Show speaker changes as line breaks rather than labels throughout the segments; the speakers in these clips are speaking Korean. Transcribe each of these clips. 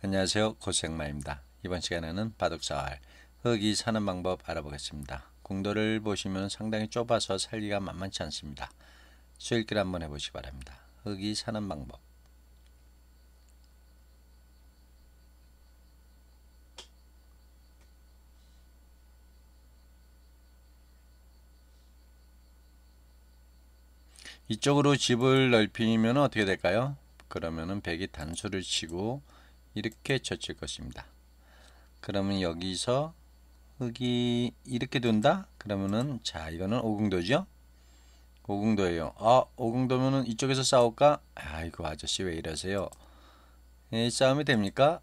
안녕하세요. 고생마입니다. 이번 시간에는 바둑사활 흙이 사는 방법 알아보겠습니다. 궁도를 보시면 상당히 좁아서 살기가 만만치 않습니다. 수일길 한번 해보시기 바랍니다. 흙이 사는 방법 이쪽으로 집을 넓히면 어떻게 될까요? 그러면은 백이 단수를 치고 이렇게 젖힐 것입니다. 그러면 여기서 흙이 이렇게 돈다? 그러면은 자 이거는 오공도죠? 오공도예요. 아 오공도면은 이쪽에서 싸울까? 아이고 아저씨 왜 이러세요? 예, 싸움이 됩니까?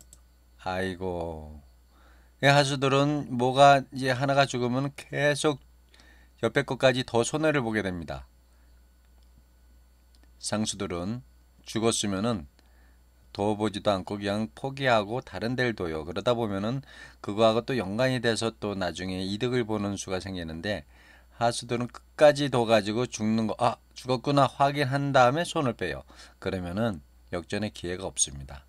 아이고 예, 하수들은 뭐가 이제 하나가 죽으면 계속 옆에 것까지 더 손해를 보게 됩니다. 상수들은 죽었으면은 도와보지도 않고 그냥 포기하고 다른 데를 둬요. 그러다 보면은 그거하고 또 연관이 돼서 또 나중에 이득을 보는 수가 생기는데 하수들은 끝까지 둬가지고 죽는 거, 아, 죽었구나 확인한 다음에 손을 빼요. 그러면은 역전의 기회가 없습니다.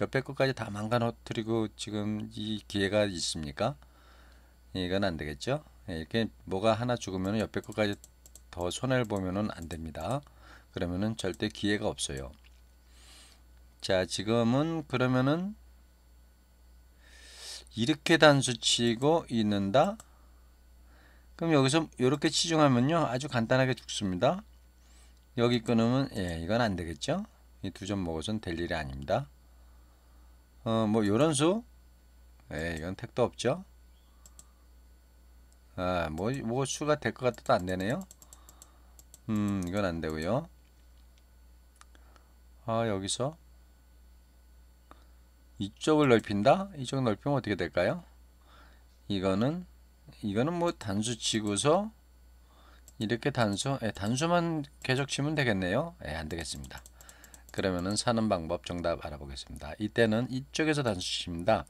옆에 끝까지 다망가놓드리고 지금 이 기회가 있습니까? 예, 이건 안 되겠죠? 예, 이렇게 뭐가 하나 죽으면 옆에 끝까지 더 손해를 보면은 안 됩니다. 그러면은 절대 기회가 없어요. 자 지금은 그러면은 이렇게 단수 치고 있는다 그럼 여기서 이렇게 치중하면요 아주 간단하게 죽습니다 여기 끊으면 예 이건 안되겠죠 이 두 점 먹어선 될 일이 아닙니다 어뭐 요런 수 예, 이건 택도 없죠 아 뭐 뭐 수가 될 것 같아도 안되네요 음 이건 안되고요 아 여기서 이쪽을 넓힌다? 이쪽 넓히면 어떻게 될까요? 이거는 이거는 뭐 단수 치고서 이렇게 단수 예, 단수만 계속 치면 되겠네요. 예, 안 되겠습니다. 그러면은 사는 방법 정답 알아보겠습니다. 이때는 이쪽에서 단수 칩니다.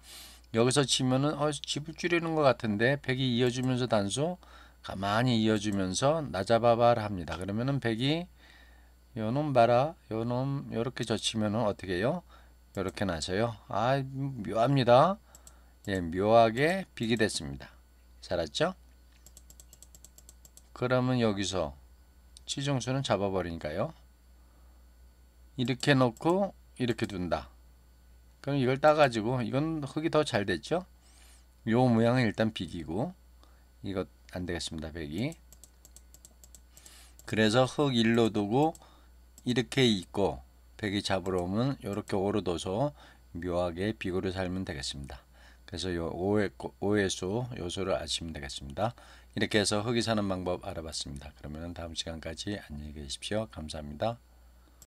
여기서 치면은 어, 집을 줄이는 것 같은데 100이 이어지면서 단수 가만히 이어지면서 나잡아봐라 합니다. 그러면은 100이 요놈 봐라 요놈 요렇게 젖히면은 어떻게 해요? 이렇게 나서요. 아 묘합니다. 예, 묘하게 빅이 됐습니다. 잘알죠 그러면 여기서 치중수는 잡아버리니까요. 이렇게 놓고 이렇게 둔다. 그럼 이걸 따가지고 이건 흙이 더 잘 됐죠? 요 모양은 일단 빅이고 이거 안되겠습니다. 백이 그래서 흙 일로 두고 이렇게 있고 곱빼기 잡으러 오면 이렇게 오르둬서 묘하게 비구를 살면 되겠습니다. 그래서 요 5의, 수 요소를 아시면 되겠습니다. 이렇게 해서 흙이 사는 방법 알아봤습니다. 그러면 다음 시간까지 안녕히 계십시오. 감사합니다.